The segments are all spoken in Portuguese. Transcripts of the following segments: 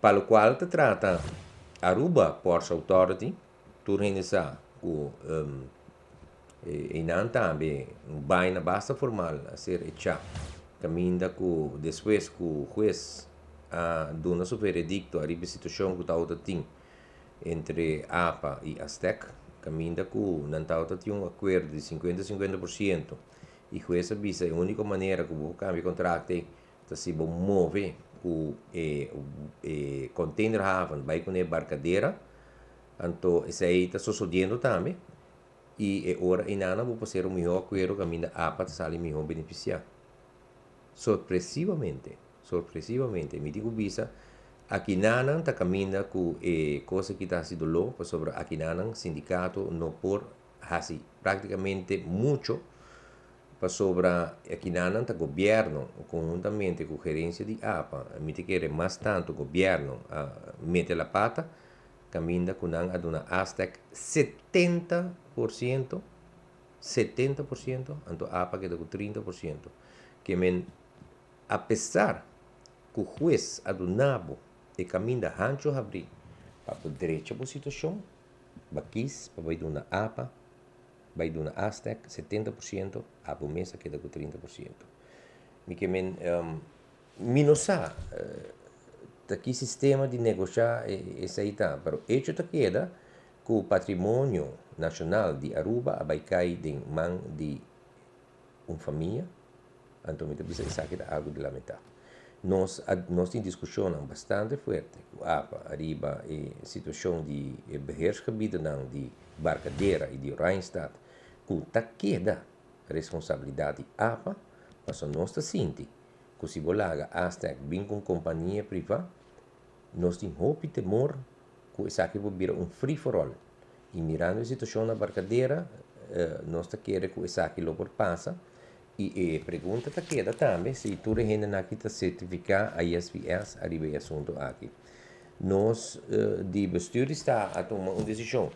para o qual que trata Aruba Ports Authority, Turinisa, o um, ehm, e não também um baina basta formal a ser echa caminda com depois que o juiz a dona seu veredicto a situação que tauta tem entre APA e Aztec caminda com não tauta tem um acordo de 50 50% e juiz avisa a única maneira que o cambio contrato si se mover con e, eh, e eh, container haven vai com barcadera então isso también está sucedendo também e eh, ahora a inana vou mejor un que camina a ah, para salir mejor beneficiar sorpresivamente, sorpresivamente, me digo visa en nanan está caminhando con cosas que sido lo pues sobre aquí el sindicato no por hacer prácticamente mucho Pasobra el gobierno conjuntamente la gerencia de APA, ah, admite que más tanto gobierno ah, mete la pata, caminda con una una hasta 70%, 70%, anto APA queda con 30%, que men, a pesar que el juez adunabo e caminda rancho abrir para o derecho à situação, para ir una APA, vai dar uma Aztec 70% a Bumesa queda com 30%. me não minosa uh, aqui sistema de negociar essa aí tá, pero hecho tá queda que o patrimônio nacional de Aruba vai cair de mão de uma família, então precisa é algo de lamentar nós nós tem discussão bastante forte apa arriba e situação de berrersgebieden de barcadeira e de Rheinstadt Curta queda, responsabilidade apa, mas nós nossa sinti. Que se bolaga hasta bem com companhia privada, nós temos o e temor que isso aqui vai virar um free for all. Eh, e mirando a situação na barcadeira, nós está querendo que isso aqui logo passa. E, e pergunta está queda também se tu rende aqui está certificar a ISVS arriba assunto aqui. Nós, de bestuur, está a tomar uma decisão.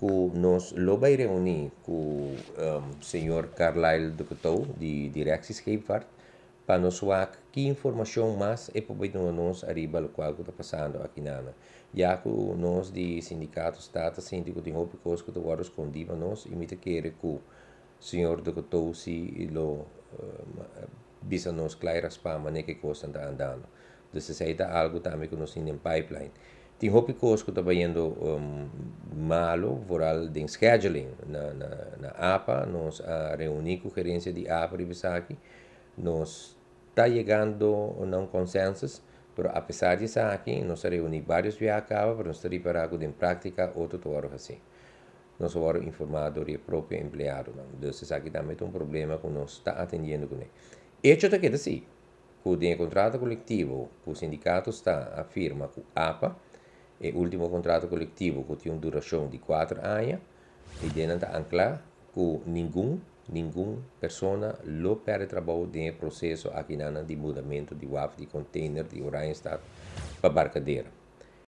que nos lo vai reuni cu um, senhor Carlyle Ducotou de Direxis Schiffart para nos dar que información mais é possível nos arriba o qual está pasando aquí nana ya que nos de sindicatos estado síndico de roupa coisa que agora escondiva nos e muito querer que o senhor Ducotou si lo uh, um, bisa nos claras para maneira que coisa está andando então se algo también que nos tem pipeline tem hopi kos ko trabalhando um, malo voral din scheduling na, na, na APA, nós a reunir com a gerência de APA Ribisaki, nós está chegando a um consenso, pero apesar de estar aqui, nós reunimos vários viacados para nos preparar em prática outro trabalho assim. Nós vamos informar o próprio empregado, então isso aqui também tá tem um problema que nós está atendendo com ele. Hecho tá de que assim, que o contrato coletivo que o sindicato está firma com a APA, e último contrato coletivo que tinha uma duração de quatro anos e dentro ancla, que ninguém, nenhuma pessoa não perde trabalho de processo aqui na de mudamento de WAF de container de Orange para barcadeira